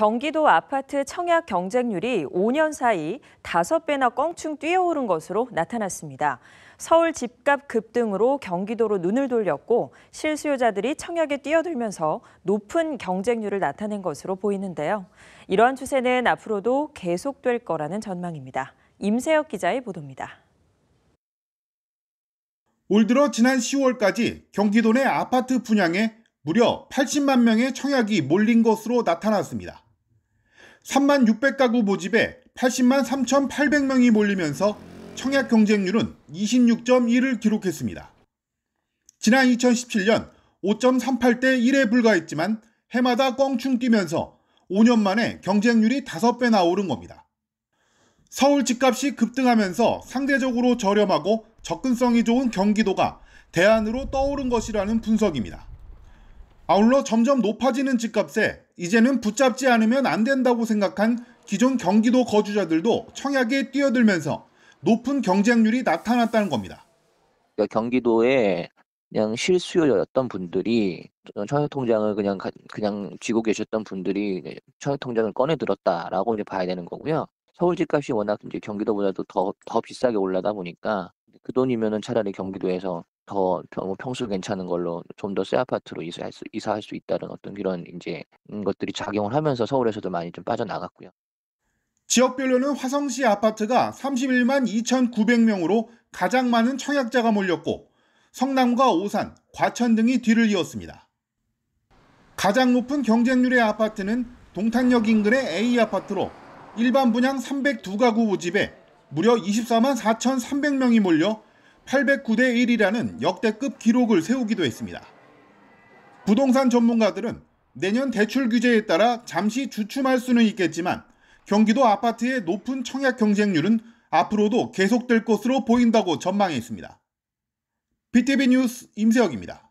경기도 아파트 청약 경쟁률이 5년 사이 5배나 껑충 뛰어오른 것으로 나타났습니다. 서울 집값 급등으로 경기도로 눈을 돌렸고 실수요자들이 청약에 뛰어들면서 높은 경쟁률을 나타낸 것으로 보이는데요. 이러한 추세는 앞으로도 계속될 거라는 전망입니다. 임세혁 기자의 보도입니다. 올 들어 지난 10월까지 경기도 내 아파트 분양에 무려 80만 명의 청약이 몰린 것으로 나타났습니다. 3만 600가구 모집에 80만 3,800명이 몰리면서 청약 경쟁률은 26.1을 기록했습니다. 지난 2017년 5.38대 1에 불과했지만 해마다 껑충 뛰면서 5년 만에 경쟁률이 5배나 오른 겁니다. 서울 집값이 급등하면서 상대적으로 저렴하고 접근성이 좋은 경기도가 대안으로 떠오른 것이라는 분석입니다. 아울러 점점 높아지는 집값에 이제는 붙잡지 않으면 안 된다고 생각한 기존 경기도 거주자들도 청약에 뛰어들면서 높은 경쟁률이 나타났다는 겁니다. 그러니까 경기도에 그냥 실수요였던 분들이 청약 통장을 그냥 그냥 쥐고 계셨던 분들이 청약 통장을 꺼내 들었다라고 이제 봐야 되는 거고요. 서울 집값이 워낙 이제 경기도보다도 더더 비싸게 올라다 보니까 그 돈이면은 차라리 경기도에서 더 뭐 평수 괜찮은 걸로 좀 더 새 아파트로 이사할 수, 이사할 수 있다는 어떤 이런 이제 음, 것들이 작용을 하면서 서울에서도 많이 좀 빠져나갔고요. 지역별로는 화성시 아파트가 31만 2,900명으로 가장 많은 청약자가 몰렸고 성남과 오산, 과천 등이 뒤를 이었습니다. 가장 높은 경쟁률의 아파트는 동탄역 인근의 A 아파트로 일반 분양 302가구 모집에 무려 24만 4,300명이 몰려 809대 1이라는 역대급 기록을 세우기도 했습니다. 부동산 전문가들은 내년 대출 규제에 따라 잠시 주춤할 수는 있겠지만 경기도 아파트의 높은 청약 경쟁률은 앞으로도 계속될 것으로 보인다고 전망했습니다. BTV 뉴스 임세혁입니다.